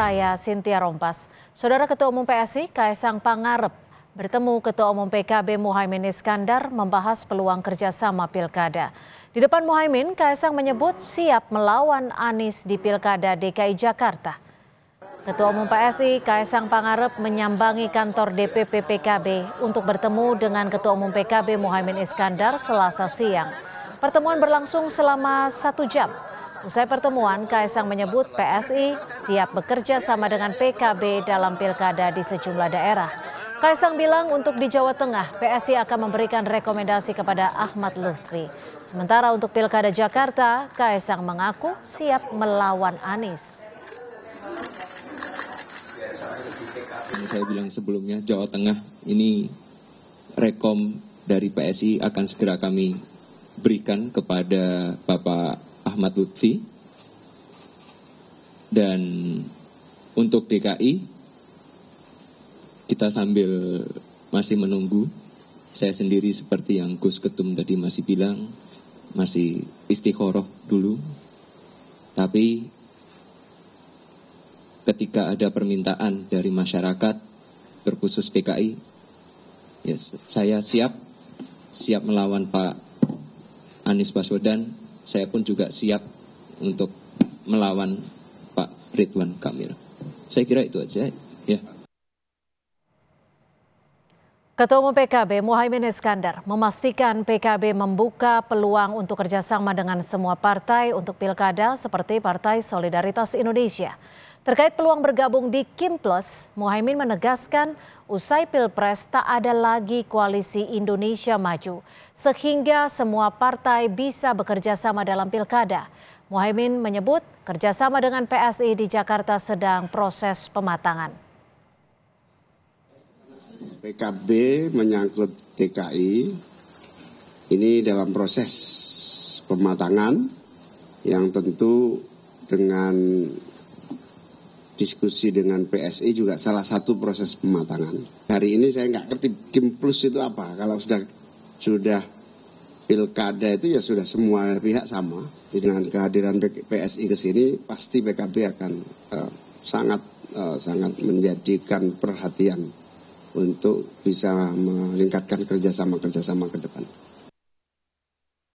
Saya Sintia Rompas. Saudara Ketua Umum PSI Kaisang Pangarep bertemu Ketua Umum PKB Muhaimin Iskandar membahas peluang kerjasama pilkada. Di depan Muhaimin, Kaisang menyebut siap melawan Anies di pilkada DKI Jakarta. Ketua Umum PSI Kaisang Pangarep menyambangi kantor DPP PKB untuk bertemu dengan Ketua Umum PKB Muhaimin Iskandar selasa siang. Pertemuan berlangsung selama satu jam. Usai pertemuan, Kaisang menyebut PSI siap bekerja sama dengan PKB dalam pilkada di sejumlah daerah. Kaisang bilang untuk di Jawa Tengah, PSI akan memberikan rekomendasi kepada Ahmad Lutfi. Sementara untuk pilkada Jakarta, Kaisang mengaku siap melawan Anies. saya bilang sebelumnya, Jawa Tengah ini rekom dari PSI akan segera kami berikan kepada Bapak Ahmad Lutfi dan untuk DKI kita sambil masih menunggu saya sendiri seperti yang Gus Ketum tadi masih bilang masih istiqoroh dulu tapi ketika ada permintaan dari masyarakat terkhusus DKI yes ya, saya siap siap melawan Pak Anies Baswedan saya pun juga siap untuk melawan Pak Ridwan Kamil. Saya kira itu aja ya. Ketua Umum PKB Muhaimin Iskandar memastikan PKB membuka peluang untuk kerjasama dengan semua partai untuk pilkada seperti Partai Solidaritas Indonesia. Terkait peluang bergabung di Kim Plus, Muhaimin menegaskan usai Pilpres tak ada lagi koalisi Indonesia Maju, sehingga semua partai bisa bekerja sama dalam pilkada. Mohaimin menyebut kerjasama dengan PSI di Jakarta sedang proses pematangan. PKB menyangkut DKI, ini dalam proses pematangan yang tentu dengan diskusi dengan PSI juga salah satu proses pematangan. Hari ini saya nggak ngerti Kim Plus itu apa. Kalau sudah sudah pilkada itu ya sudah semua pihak sama. Dengan kehadiran PSI ke sini pasti PKB akan uh, sangat uh, sangat menjadikan perhatian untuk bisa meningkatkan kerjasama kerjasama ke depan.